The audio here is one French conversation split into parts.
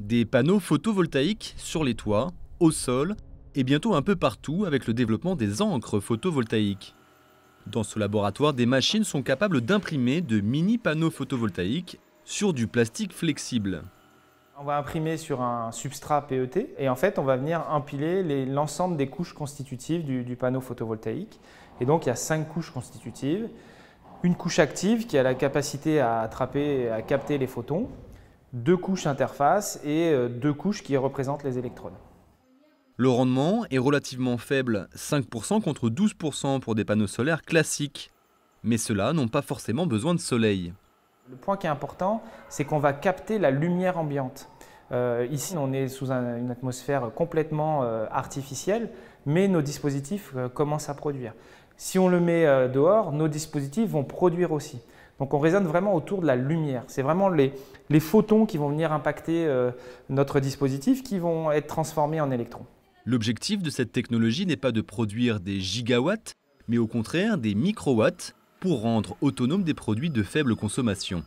Des panneaux photovoltaïques sur les toits, au sol et bientôt un peu partout avec le développement des encres photovoltaïques. Dans ce laboratoire, des machines sont capables d'imprimer de mini panneaux photovoltaïques sur du plastique flexible. On va imprimer sur un substrat PET et en fait on va venir empiler l'ensemble des couches constitutives du, panneau photovoltaïque. Et donc il y a cinq couches constitutives. Une couche active qui a la capacité à attraper, à capter les photons deux couches interface et euh, deux couches qui représentent les électrons. Le rendement est relativement faible, 5% contre 12% pour des panneaux solaires classiques. Mais ceux-là n'ont pas forcément besoin de soleil. Le point qui est important, c'est qu'on va capter la lumière ambiante. Euh, ici, on est sous une atmosphère complètement euh, artificielle, mais nos dispositifs commencent à produire. Si on le met dehors, nos dispositifs vont produire aussi. Donc on résonne vraiment autour de la lumière. C'est vraiment les, photons qui vont venir impacter euh, notre dispositif qui vont être transformés en électrons. L'objectif de cette technologie n'est pas de produire des gigawatts, mais au contraire des microwatts pour rendre autonomes des produits de faible consommation.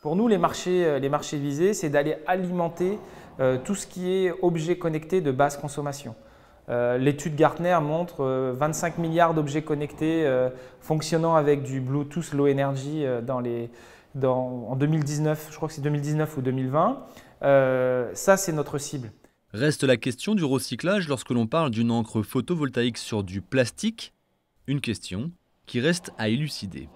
Pour nous, les marchés, euh, visés, c'est d'aller alimenter euh, tout ce qui est objet connecté de basse consommation. Euh, l'étude Gartner montre 25 euh, milliards d'objets connectés euh, fonctionnant avec du Bluetooth Low Energy en 2019, je crois que c'est 2019 ou 2020. ça, c'est notre cible. Reste la question du recyclage lorsque l'on parle d'une encre photovoltaïque sur du plastique, une question qui reste à élucider.